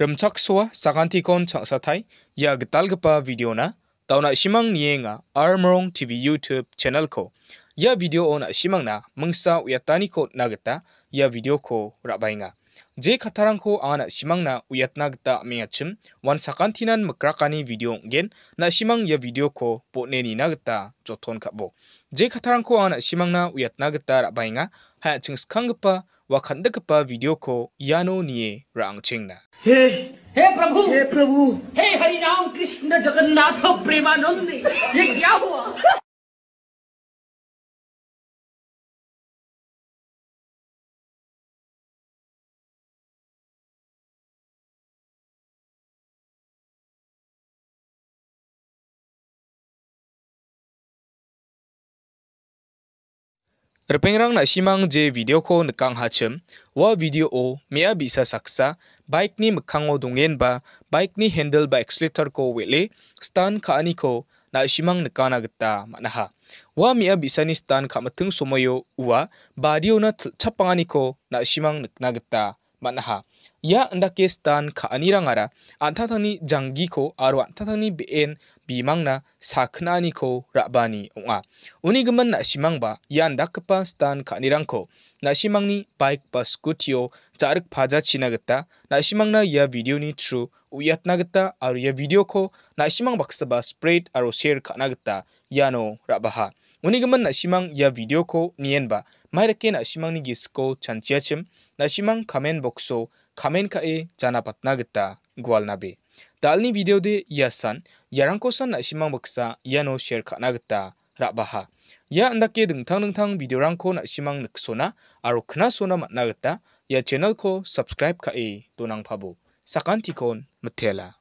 ramchak soa saganti kon chasatai ya gital gpa video na tauna simang nienga armrong tv youtube channel ko ya video ona simang na mungsa uyatani ko nagata ya video ko rabainga je khatarang ko ana simang na uyatna gta miachim wan saganti nan makrakani video gen na simang ya video ko potne ni nagata choton khabo je khatarang ko ana simang na uyatna gta rabainga ha chingskang pa wakandakpa video ko yano niye raangchingna. Hey! हे प्रभु हे प्रभु हे हरि राम कृष्ण जगन्नाथ प्रेमानंद ये क्या हुआ Repengrang na simang je video ko n e k a n g h a c h e m wa video o mea bisa saksa, bike ni mkango e dungen ba, bike ni handle ba accelerator ko wele, stan kaani ko na simang n e k a n a gita manaha. Wa mea bisa ni stan k a m a t e n g sumoyo uwa, badio na chapangani ko na simang n e k a n a gita manaha. Ya n d a k e stan kaani rangara, antatani janggi ko a r u antatani been bimangna sakhnani ko rabani onga unigaman na simangba yan dakpa stan khanirangko na simangni bike ba scooty-o charik phaja china gita na simangna ya video ni through uyatna gita aru ya video ko na simang baksaba spread aru share khana gita yano rabaha unigaman na simang ya video ko nienba mairake na simangni gisko chanchiachim na simang comment boxo comment ka e jana patna gita gwalna be Dalam video de yasan yarang kosan nak simang baksa ya no share khana gata ra baha ya andake dung thang dung thang video rang ko na simang nuksona aro kena sona mat na gata ya channel ko subscribe kha e tonang phabu sakanti kon mathela